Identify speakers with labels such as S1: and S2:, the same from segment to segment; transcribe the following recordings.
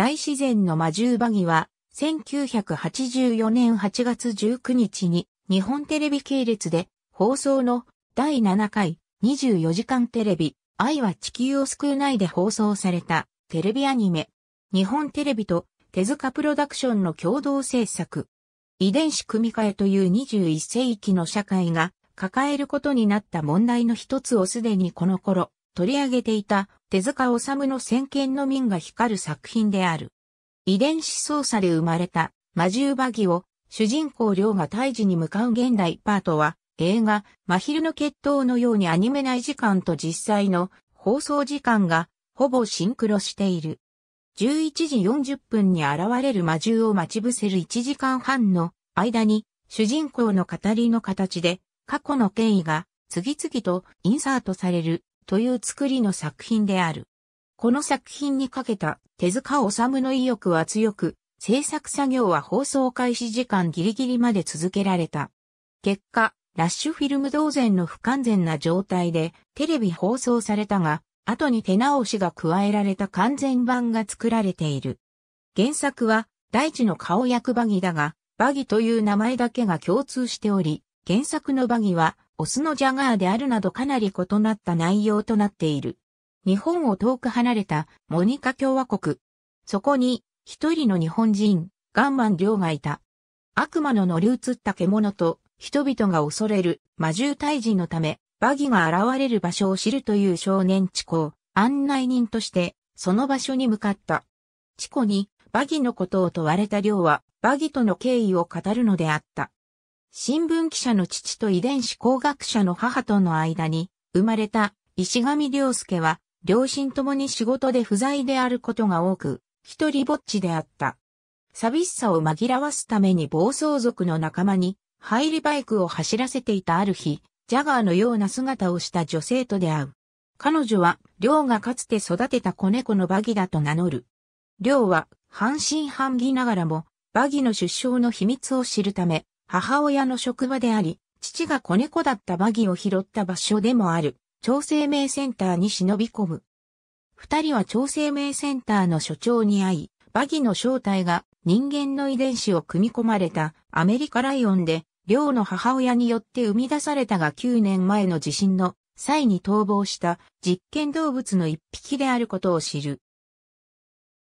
S1: 大自然の魔獣バギは、1984年8月19日に日本テレビ系列で放送の第7回24時間テレビ愛は地球を救う内で放送されたテレビアニメ日本テレビと手塚プロダクションの共同制作遺伝子組み換えという21世紀の社会が抱えることになった問題の一つをすでにこの頃取り上げていた手塚治虫の先見の民が光る作品である。遺伝子操作で生まれた魔獣馬ギを主人公亮が退治に向かう現代パートは映画真昼の決闘のようにアニメ内時間と実際の放送時間がほぼシンクロしている。11時40分に現れる魔獣を待ち伏せる1時間半の間に主人公の語りの形で過去の経緯が次々とインサートされるという作りの作品である。この作品にかけた手塚治虫の意欲は強く、制作作業は放送開始時間ギリギリまで続けられた。結果、ラッシュフィルム同然の不完全な状態でテレビ放送されたが、後に手直しが加えられた完全版が作られている。原作は大地の顔役バギだが、バギという名前だけが共通しており、原作のバギはオスのジャガーであるなどかなり異なった内容となっている。日本を遠く離れたモニカ共和国。そこに一人の日本人、ガンマン領がいた。悪魔の乗り移った獣と人々が恐れる魔獣退治のため、バギが現れる場所を知るという少年チコ案内人としてその場所に向かった。チコにバギのことを問われた領はバギとの敬意を語るのであった。新聞記者の父と遺伝子工学者の母との間に生まれた石上良介は両親ともに仕事で不在であることが多く、一人ぼっちであった。寂しさを紛らわすために暴走族の仲間に、ハイリバイクを走らせていたある日、ジャガーのような姿をした女性と出会う。彼女は、良がかつて育てた子猫のバギだと名乗る。良は、半信半疑ながらも、バギの出生の秘密を知るため、母親の職場であり、父が子猫だったバギを拾った場所でもある、調整名センターに忍び込む。二人は調整名センターの所長に会い、バギの正体が人間の遺伝子を組み込まれたアメリカライオンで、両の母親によって生み出されたが9年前の地震の際に逃亡した実験動物の一匹であることを知る。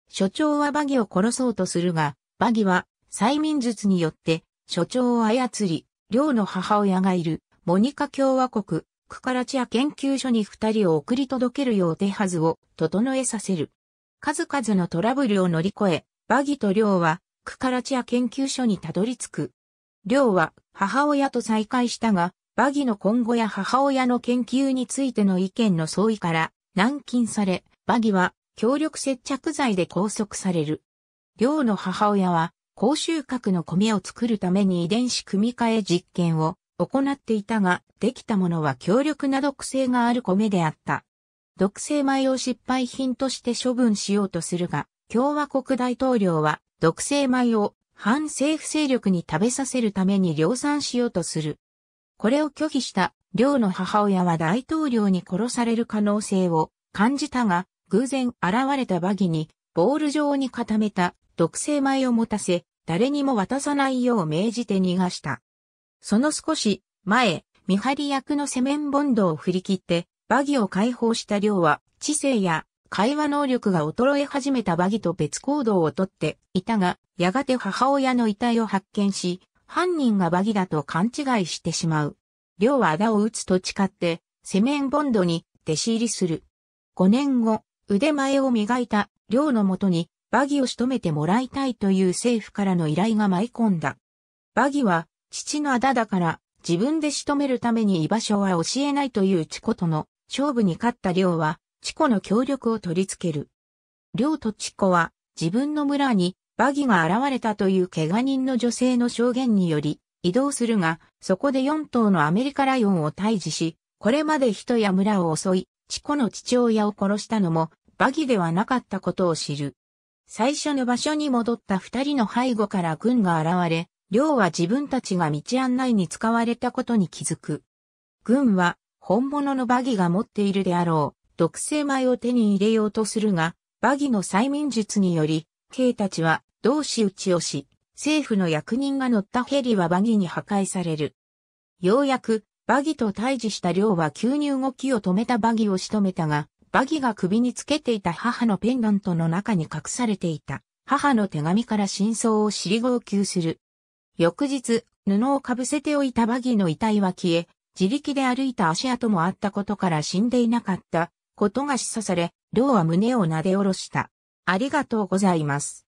S1: 所長はバギを殺そうとするが、バギは催眠術によって所長を操り、両の母親がいる、モニカ共和国、クカラチア研究所に二人を送り届けるよう手はずを整えさせる。数々のトラブルを乗り越え、バギと両は、クカラチア研究所にたどり着く。両は、母親と再会したが、バギの今後や母親の研究についての意見の相違から、軟禁され、バギは、協力接着剤で拘束される。両の母親は、高収穫の米を作るために遺伝子組み換え実験を行っていたが、できたものは強力な毒性がある米であった。毒性米を失敗品として処分しようとするが、共和国大統領は毒性米を反政府勢力に食べさせるために量産しようとする。これを拒否した両の母親は大統領に殺される可能性を感じたが、偶然現れたバギにボール状に固めた毒性米を持たせ、誰にも渡さないよう命じて逃がした。その少し前、見張り役のセメンボンドを振り切って、バギを解放した亮は、知性や会話能力が衰え始めたバギと別行動をとっていたが、やがて母親の遺体を発見し、犯人がバギだと勘違いしてしまう。亮は仇を打つと誓って、セメンボンドに弟子入りする。5年後、腕前を磨いた亮のもとにバギを仕留めてもらいたいという政府からの依頼が舞い込んだ。バギは、父のあだだから、自分で仕留めるために居場所は教えないというチコとの勝負に勝った寮は、チコの協力を取り付ける。寮とチコは、自分の村に、バギが現れたという怪我人の女性の証言により、移動するが、そこで4頭のアメリカライオンを退治し、これまで人や村を襲い、チコの父親を殺したのも、バギではなかったことを知る。最初の場所に戻った二人の背後から軍が現れ、両は自分たちが道案内に使われたことに気づく。軍は本物のバギが持っているであろう、毒性米を手に入れようとするが、バギの催眠術により、イたちは同士打ちをし、政府の役人が乗ったヘリはバギに破壊される。ようやく、バギと対峙した両は急に動きを止めたバギを仕留めたが、バギが首につけていた母のペンダントの中に隠されていた母の手紙から真相を知り号泣する。翌日、布をかぶせておいたバギの遺体は消え、自力で歩いた足跡もあったことから死んでいなかったことが示唆され、ローは胸を撫で下ろした。ありがとうございます。